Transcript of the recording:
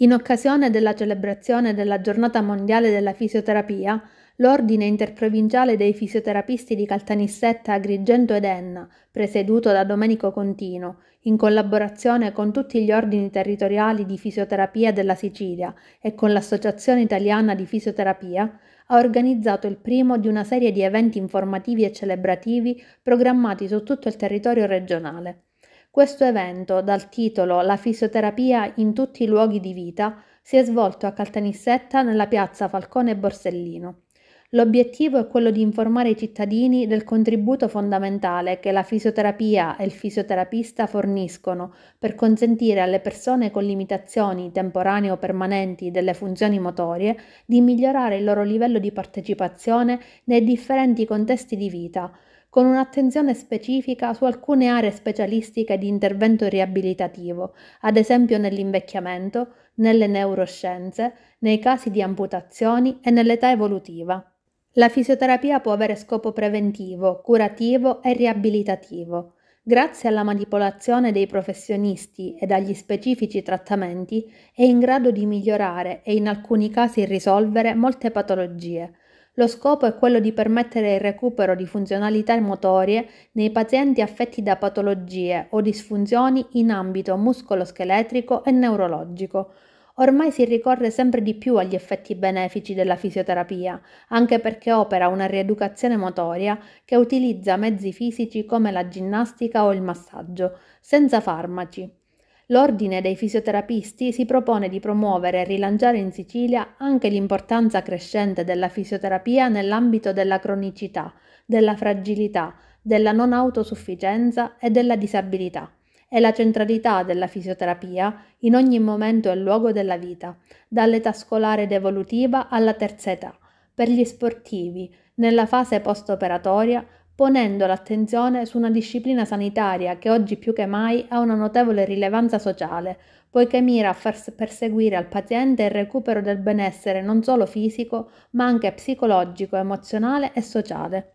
In occasione della celebrazione della Giornata Mondiale della Fisioterapia, l'Ordine Interprovinciale dei Fisioterapisti di Caltanissetta, Agrigento ed Enna, presieduto da Domenico Contino, in collaborazione con tutti gli ordini territoriali di fisioterapia della Sicilia e con l'Associazione Italiana di Fisioterapia, ha organizzato il primo di una serie di eventi informativi e celebrativi programmati su tutto il territorio regionale. Questo evento, dal titolo La fisioterapia in tutti i luoghi di vita, si è svolto a Caltanissetta nella piazza Falcone Borsellino. L'obiettivo è quello di informare i cittadini del contributo fondamentale che la fisioterapia e il fisioterapista forniscono per consentire alle persone con limitazioni temporanee o permanenti delle funzioni motorie di migliorare il loro livello di partecipazione nei differenti contesti di vita, con un'attenzione specifica su alcune aree specialistiche di intervento riabilitativo, ad esempio nell'invecchiamento, nelle neuroscienze, nei casi di amputazioni e nell'età evolutiva. La fisioterapia può avere scopo preventivo, curativo e riabilitativo. Grazie alla manipolazione dei professionisti e agli specifici trattamenti, è in grado di migliorare e in alcuni casi risolvere molte patologie, lo scopo è quello di permettere il recupero di funzionalità motorie nei pazienti affetti da patologie o disfunzioni in ambito muscoloscheletrico e neurologico. Ormai si ricorre sempre di più agli effetti benefici della fisioterapia, anche perché opera una rieducazione motoria che utilizza mezzi fisici come la ginnastica o il massaggio, senza farmaci. L'ordine dei fisioterapisti si propone di promuovere e rilanciare in Sicilia anche l'importanza crescente della fisioterapia nell'ambito della cronicità, della fragilità, della non autosufficienza e della disabilità e la centralità della fisioterapia in ogni momento e luogo della vita, dall'età scolare ed evolutiva alla terza età, per gli sportivi, nella fase post-operatoria, ponendo l'attenzione su una disciplina sanitaria che oggi più che mai ha una notevole rilevanza sociale, poiché mira a far perseguire al paziente il recupero del benessere non solo fisico, ma anche psicologico, emozionale e sociale.